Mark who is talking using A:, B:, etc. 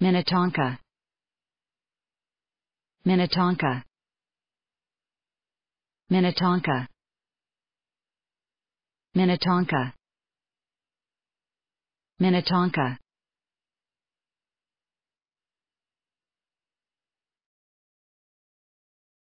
A: Minnetonka Minnetonka Minnetonka Minnetonka Minnetonka